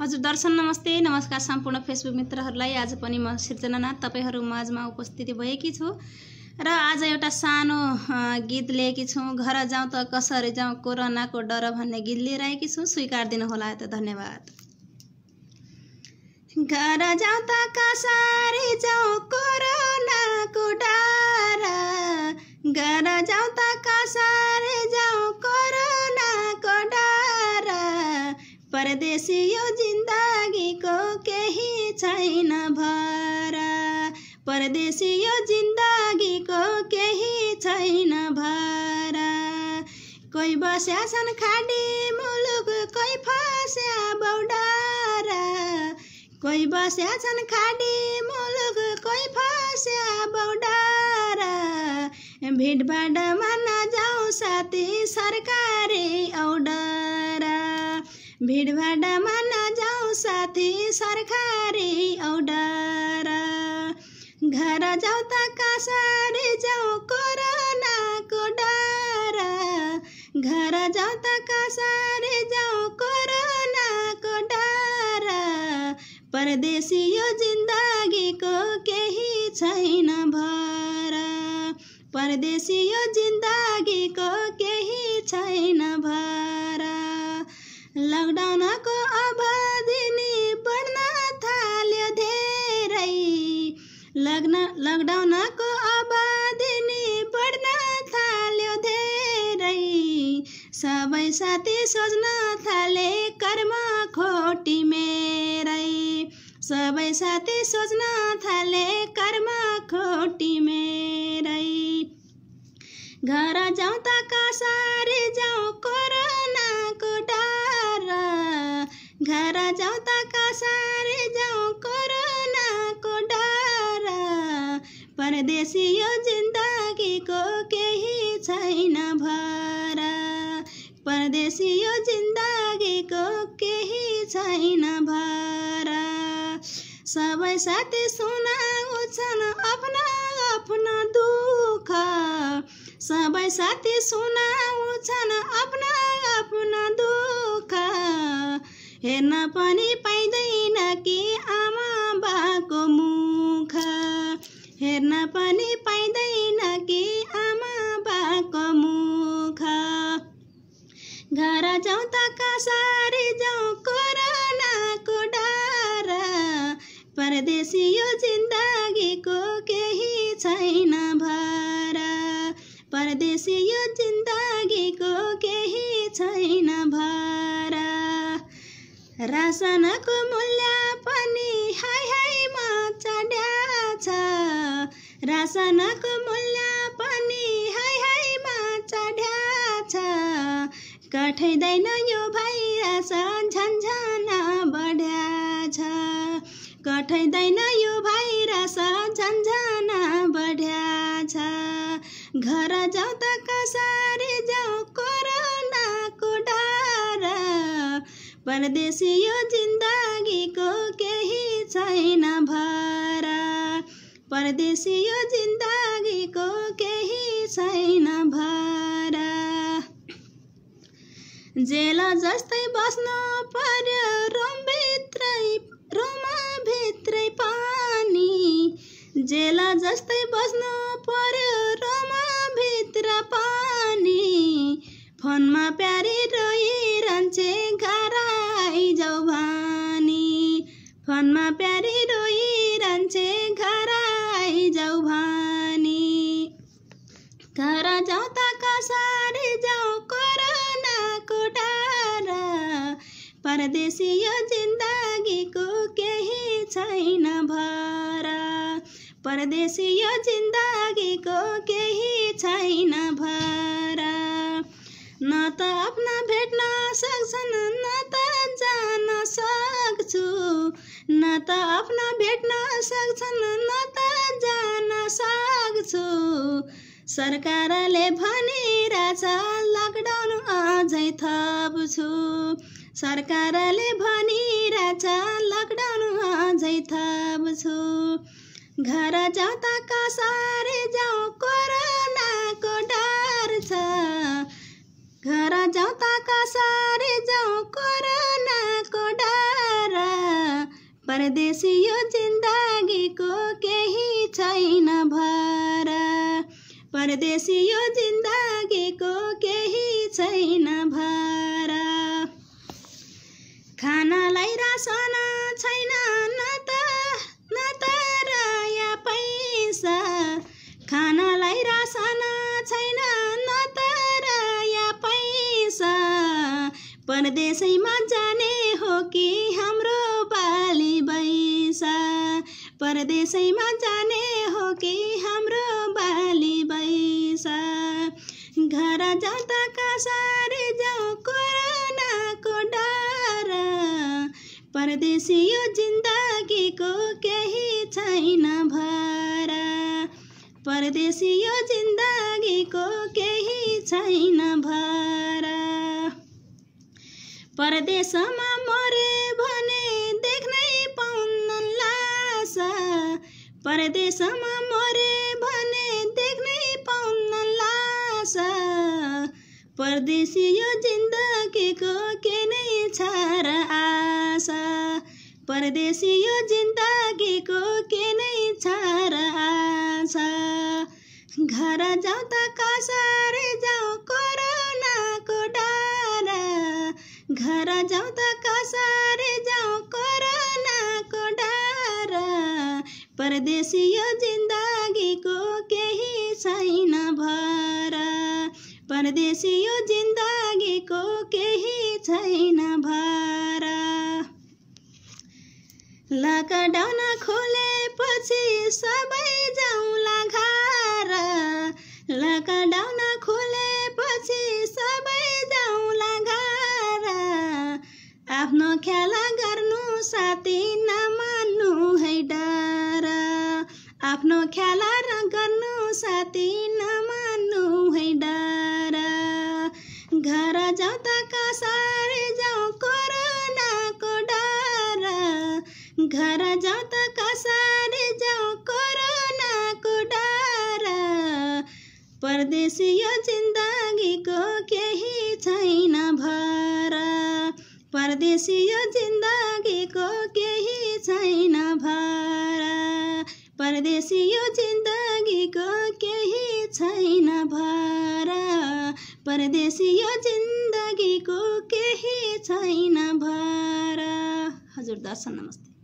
हजुर दर्शन नमस्ते नमस्कार सम्पूर्ण फेसबुक मित्रहरूलाई आज पनि म सिर्जनानाथ तपाईँहरू माझमा उपस्थित भएकी छु र आज एउटा सानो गीत लिएकी छु घर जाउँ त कसरी जाउँ कोरोनाको डर भन्ने गीत लिइरहेकी छु स्वीकार दिनुहोला त धन्यवाद घर जाउँ त कसरी जाउँ कोरोनाको डर घर जाउँ त कसरी जाउँ परदेशी यो जिन्दगीको केही छैन भर परदेशी यो जिन्दगीको केही छैन भर कोही बस्या छन् खाडी मुलुक कोही फस्या बौडार कोही बस्या छन् खाडी मुलुक कोही फस्या बौडार भिडबाट मन जाउँ साथी सरकारी औडर भिडभाडमा नजाऊ साथी सरकारी औडर घर जाउँ त कसरी जाउँ कोरोनाको डर घर जाउँ त कसरी जाउँ कोरोनाको डर परदेशी यो जिन्दगीको केही छैन भर परदेशी यो जिन्दगीको केही छैन भर लकडाउनको अवधि नि पढ्न थाल्यो धेरै लग्न लकडाउनको अवधि नि पढ्न थाल्यो धेरै सबै साथी सोच्न थाले कर्म खोटी मेरै सबै साथी सोच्न थाले कर्म खोटी मेरै घर जाउँ त कसरी जाउँ ताका सारे जाऊ जाउँ कोरोनाको डारा परदेशी यो जिन्दगीको केही छैन भारा परदेशी यो जिन्दगीको केही छैन भारा सबै साथी सुनाउँछन् आफ्ना आफ्नो दुःख सबै साथी सुनाउँछन् हेर्न पनि पाइँदैन कि आमा बाको मुख हेर्न पनि पाइँदैन कि आमा बाको मुख घर जाउँ त कसरी जाउँ कोरोनाको डर परदेशी यो जिन्दगीको केही छैन भर परदेशी यो जिन्दगी रासनको मूल्य पनि हाई हाईमा चढ्या छ रासनको मूल्य पनि हाई हाईमा चढ्या छ कठाइँदैन यो भाइरस झन्झन बढ्या छ कठाइँदैन यो भाइरस झन्झन बढ्या छ घर जाउँ त कस परदेशी यो जिन्दगीको केही छैन भरा परदेशी यो जिन्दगीको केही छैन भरा जेल जस्तै बस्नु पर्यो रुमभित्रै भित्रै पानी जेल जस्तै बस्नु पर्यो रुमभित्र पानी फोनमा प्या फनमा प्यारी रोइरहन्छे घर आइजाऊ भनी घर जाउँ त कसरी जाउँ कोरोना कोटार परदेशी यो जिन्दगीको केही छैन भर परदेशी यो जिन्दगीको केही छैन भर न त आफ्ना भेट्न सक्छन् न त जान सक्छु न त आफ्ना भेट्न सक्छन् न त जान सक्छु सरकारले भनिरहेछ लकडाउन अझै थप्छु सरकारले भनिरहेछ लकडाउन अझै थप्छु घर जाउँ त कसरी जाउँ परदेशी यो जिन्दगीको केही छैन भर परदेशी यो जिन्दगीको केही छैन भर खानालाई रासन छैन न त न त र पैसा खानालाई रासन छैन परदेशैमा जाने हो कि हाम्रो बाली बैसा परदेशैमा जाने हो कि हाम्रो बाली बैसा घर जाँदा कसरी जाउँ कोरोनाको डर परदेशी यो जिन्दगीको केही छैन भर परदेशी यो जिन्दगीको केही छैन भारा परदेशमा मरे भने देख्नै पाउन्न लासा परदेशमा मरे भने देख्नै पाउन्न लासा परदेशी यो जिन्दगीको के नै छ र आशा परदेशी यो जिन्दगीको के नै छ र आशा घर जाउँ त कसरी जाउँ त कसारे जाउँ कोरोनाको डार परदेशी यो जिन्दगीको केही छैन भर परदेशी यो जिन्दगीको केही छैन भर लकडाउन खोलेपछि सबै जाउँला घर लकडाउन आफ्नो ख्याला र गर्नु साथी नमान्नु है डर घर त कसरी जाउँ कोरोनाको डर घर त कसरी जाउँ कोरोनाको डर परदेशी यो जिन्दगीको केही छैन भर परदेशी यो जिन्दगी परदेशी यो जिन्दगीको केही छैन भर परदेशी यो जिन्दगीको केही छैन भर हजुर दर्शन नमस्ते